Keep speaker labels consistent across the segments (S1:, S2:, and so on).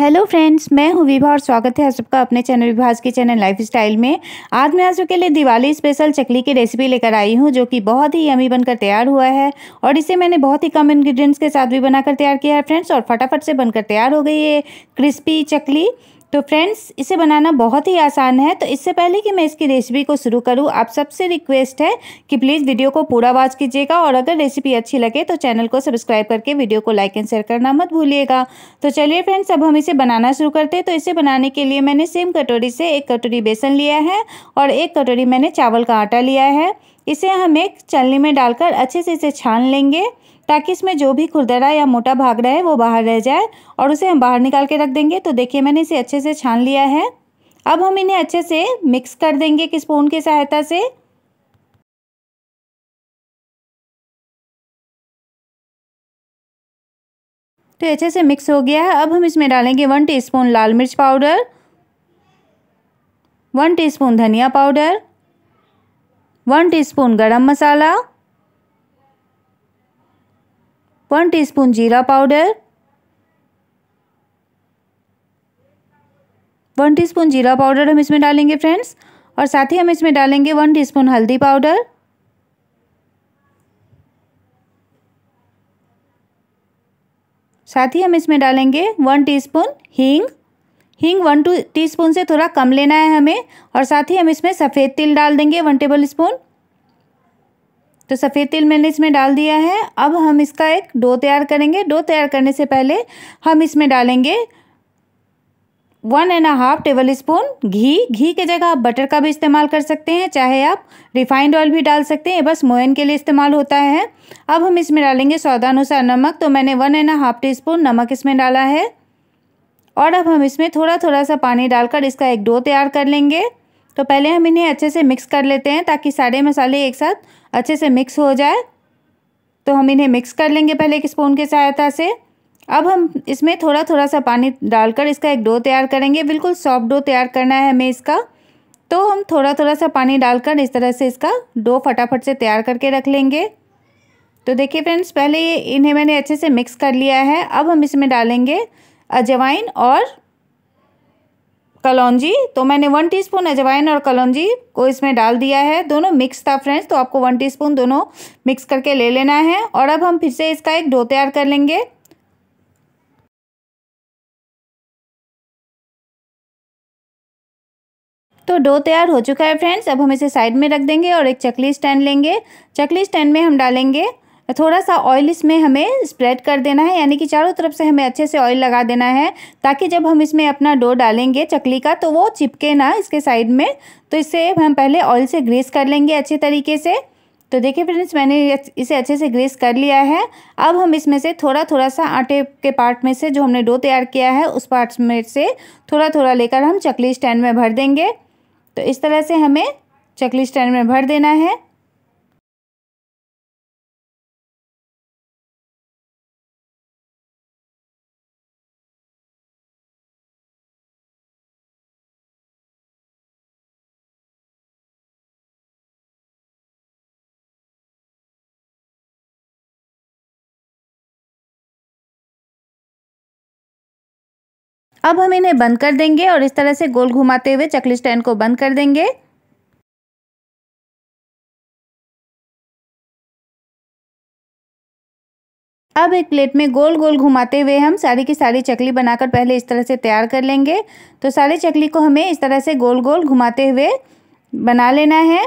S1: hello friends मैं हूँ विभा और स्वागत है सबका अपने चैनल विभास के चैनल लाइफ स्टाइल में आज मैं आज के लिए दिवाली स्पेशल चकली की रेसिपी लेकर आई हूँ जो कि बहुत ही यमी बनकर तैयार हुआ है और इसे मैंने बहुत ही कम इंग्रेडिएंट्स के साथ भी बनाकर तैयार किया है फ्रेंड्स और फटाफट से बनकर तैयार हो गई है क्रिस्पी चकली तो फ्रेंड्स इसे बनाना बहुत ही आसान है तो इससे पहले कि मैं इसकी रेसिपी को शुरू करूं आप सबसे रिक्वेस्ट है कि प्लीज़ वीडियो को पूरा वॉच कीजिएगा और अगर रेसिपी अच्छी लगे तो चैनल को सब्सक्राइब करके वीडियो को लाइक एंड शेयर करना मत भूलिएगा तो चलिए फ्रेंड्स अब हम इसे बनाना शुरू करते हैं तो इसे बनाने के लिए मैंने सेम कटोरी से एक कटोरी बेसन लिया है और एक कटोरी मैंने चावल का आटा लिया है इसे हम एक चलनी में डालकर अच्छे से इसे छान लेंगे ताकि इसमें जो भी खुरदरा या मोटा भाग रहा है वो बाहर रह जाए और उसे हम बाहर निकाल के रख देंगे तो देखिए मैंने इसे अच्छे से छान लिया है अब हम इन्हें अच्छे से मिक्स कर देंगे एक स्पून की सहायता से तो अच्छे से मिक्स हो गया है अब हम इसमें डालेंगे वन टीस्पून लाल मिर्च पाउडर वन टीस्पून धनिया पाउडर वन टीस्पून गरम मसाला वन टीस्पून जीरा पाउडर वन टीस्पून जीरा पाउडर हम इसमें डालेंगे फ्रेंड्स और साथ ही हम इसमें डालेंगे वन टीस्पून हल्दी पाउडर साथ ही हम इसमें डालेंगे वन टीस्पून हींग हींग वन टू टीस्पून से थोड़ा कम लेना है हमें और साथ ही हम इसमें सफ़ेद तिल डाल देंगे वन टेबल स्पून तो सफ़ेद तिल मैंने इसमें डाल दिया है अब हम इसका एक डो तैयार करेंगे डो तैयार करने से पहले हम इसमें डालेंगे one and half tablespoon घी घी के जगह आप बटर का भी इस्तेमाल कर सकते हैं चाहे आप रिफाइंड ऑयल भी डाल सकते हैं बस मोयन के लिए इस्तेमाल होता है अब हम इसमें डालेंगे स्वादानुसार नमक तो मैंने one and half teaspoon नमक इसमें डाला है और अब हम इसमें थोड़ा थोड़ा सा पानी डालकर इसका एक डो तैयार कर लेंगे तो पहले हम इन्हें अच्छे से मिक्स कर लेते हैं ताकि सारे मसाले एक साथ अच्छे से मिक्स हो जाए तो हम इन्हें मिक्स कर लेंगे पहले एक स्पून की सहायता से अब हम इसमें थोड़ा थोड़ा सा पानी डालकर इसका एक डो तैयार करेंगे बिल्कुल सॉफ्ट डो तैयार करना है हमें इसका तो हम थोड़ा थोड़ा सा पानी डालकर इस तरह से इसका डो फटाफट से तैयार करके रख लेंगे तो देखिए फ्रेंड्स पहले ये इन्हें मैंने अच्छे से मिक्स कर लिया है अब हम इसमें डालेंगे अजवाइन और कलौजी तो मैंने वन टीस्पून अजवाइन और कलौजी को इसमें डाल दिया है दोनों मिक्स था फ्रेंड्स तो आपको वन टीस्पून दोनों मिक्स करके ले लेना है और अब हम फिर से इसका एक डो तैयार कर लेंगे तो डो तैयार हो चुका है फ्रेंड्स अब हम इसे साइड में रख देंगे और एक चकली स्टैंड लेंगे चकली स्टैंड में हम डालेंगे थोड़ा सा ऑयल इसमें हमें स्प्रेड कर देना है यानी कि चारों तरफ से हमें अच्छे से ऑयल लगा देना है ताकि जब हम इसमें अपना डो डालेंगे चकली का तो वो चिपके ना इसके साइड में तो इसे हम पहले ऑयल से ग्रीस कर लेंगे अच्छे तरीके से तो देखिए फ्रेंड्स मैंने इसे अच्छे से ग्रेस कर लिया है अब हम इसमें से थोड़ा थोड़ा सा आटे के पार्ट में से जो हमने डो तैयार किया है उस पार्ट में से थोड़ा थोड़ा लेकर हम चकली स्टैंड में भर देंगे तो इस तरह से हमें चकली स्टैंड में भर देना है अब हम इन्हें बंद कर देंगे और इस तरह से गोल घुमाते हुए चकली स्टैंड को बंद कर देंगे अब एक प्लेट में गोल गोल घुमाते हुए हम सारी की सारी चकली बनाकर पहले इस तरह से तैयार कर लेंगे तो सारी चकली को हमें इस तरह से गोल गोल घुमाते हुए बना लेना है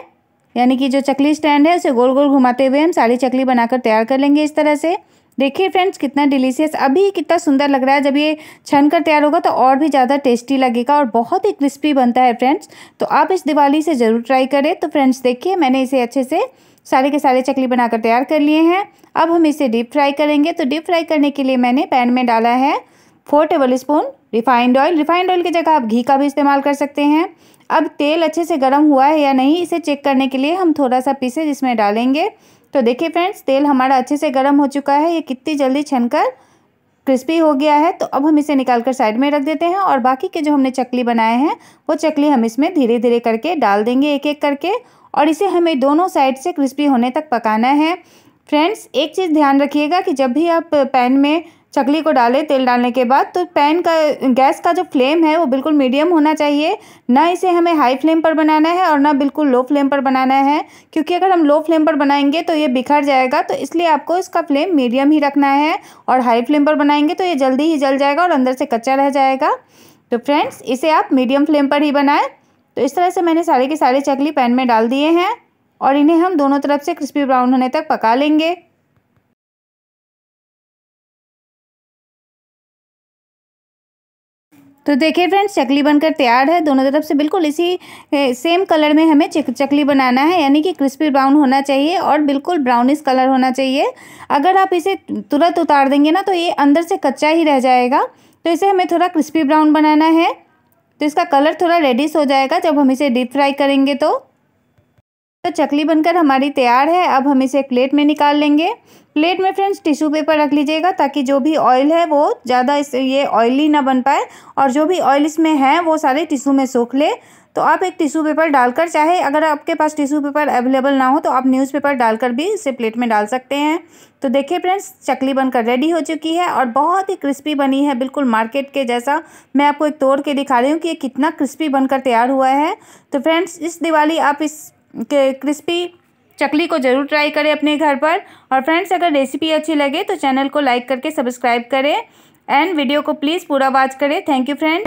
S1: यानी कि जो चकली स्टैंड है उसे गोल गोल घुमाते हुए हम सारी चकली बनाकर तैयार कर लेंगे इस तरह से देखिए फ्रेंड्स कितना डिलीशियस अभी कितना सुंदर लग रहा है जब ये छन कर तैयार होगा तो और भी ज़्यादा टेस्टी लगेगा और बहुत ही क्रिस्पी बनता है फ्रेंड्स तो आप इस दिवाली से ज़रूर ट्राई करें तो फ्रेंड्स देखिए मैंने इसे अच्छे से सारे के सारे चकली बनाकर तैयार कर लिए हैं अब हम इसे डीप फ्राई करेंगे तो डीप फ्राई करने के लिए मैंने पैन में डाला है four tablespoon refined oil refined oil की जगह आप घी का भी इस्तेमाल कर सकते हैं अब तेल अच्छे से गर्म हुआ है या नहीं इसे चेक करने के लिए हम थोड़ा सा पीसेज इसमें डालेंगे तो देखिए फ्रेंड्स तेल हमारा अच्छे से गर्म हो चुका है ये कितनी जल्दी छनकर क्रिस्पी हो गया है तो अब हम इसे निकाल कर साइड में रख देते हैं और बाकी के जो हमने चकली बनाए हैं वो चकली हम इसमें धीरे धीरे करके डाल देंगे एक एक करके और इसे हमें दोनों साइड से क्रिस्पी होने तक पकाना है फ्रेंड्स एक चीज़ ध्यान रखिएगा कि जब भी आप पैन में चकली को डालें तेल डालने के बाद तो पैन का गैस का जो फ्लेम है वो बिल्कुल मीडियम होना चाहिए ना इसे हमें हाई फ्लेम पर बनाना है और ना बिल्कुल लो फ्लेम पर बनाना है क्योंकि अगर हम लो फ्लेम पर बनाएंगे तो ये बिखर जाएगा तो इसलिए आपको इसका फ्लेम मीडियम ही रखना है और हाई फ्लेम पर बनाएंगे तो ये जल्दी ही जल जाएगा और अंदर से कच्चा रह जाएगा तो फ्रेंड्स इसे आप मीडियम फ्लेम पर ही बनाएं तो इस तरह से मैंने सारे के सारे चकली पैन में डाल दिए हैं और इन्हें हम दोनों तरफ से क्रिस्पी ब्राउन होने तक पका लेंगे तो देखिए फ्रेंड्स चकली बनकर तैयार है दोनों तरफ से बिल्कुल इसी सेम कलर में हमें चक, चकली बनाना है यानी कि क्रिस्पी ब्राउन होना चाहिए और बिल्कुल ब्राउनिश कलर होना चाहिए अगर आप इसे तुरंत उतार देंगे ना तो ये अंदर से कच्चा ही रह जाएगा तो इसे हमें थोड़ा क्रिस्पी ब्राउन बनाना है तो इसका कलर थोड़ा रेडिश हो जाएगा जब हम इसे डीप फ्राई करेंगे तो तो चकली बनकर हमारी तैयार है अब हम इसे प्लेट में निकाल लेंगे प्लेट में फ्रेंड्स टिश्यू पेपर रख लीजिएगा ताकि जो भी ऑयल है वो ज़्यादा इस ये ऑयली ना बन पाए और जो भी ऑयल इसमें है वो सारे टिश्यू में सोख ले तो आप एक टिश्यू पेपर डालकर चाहे अगर आपके पास टिश्यू पेपर अवेलेबल ना हो तो आप न्यूज़पेपर डालकर भी इसे प्लेट में डाल सकते हैं तो देखिए फ्रेंड्स चकली बनकर रेडी हो चुकी है और बहुत ही क्रिस्पी बनी है बिल्कुल मार्केट के जैसा मैं आपको एक तोड़ के दिखा रही हूँ कि ये कितना क्रिस्पी बनकर तैयार हुआ है तो फ्रेंड्स इस दिवाली आप इस के क्रिस्पी चकली को ज़रूर ट्राई करें अपने घर पर और फ्रेंड्स अगर रेसिपी अच्छी लगे तो चैनल को लाइक करके सब्सक्राइब करें एंड वीडियो को प्लीज़ पूरा वॉच करें थैंक यू फ्रेंड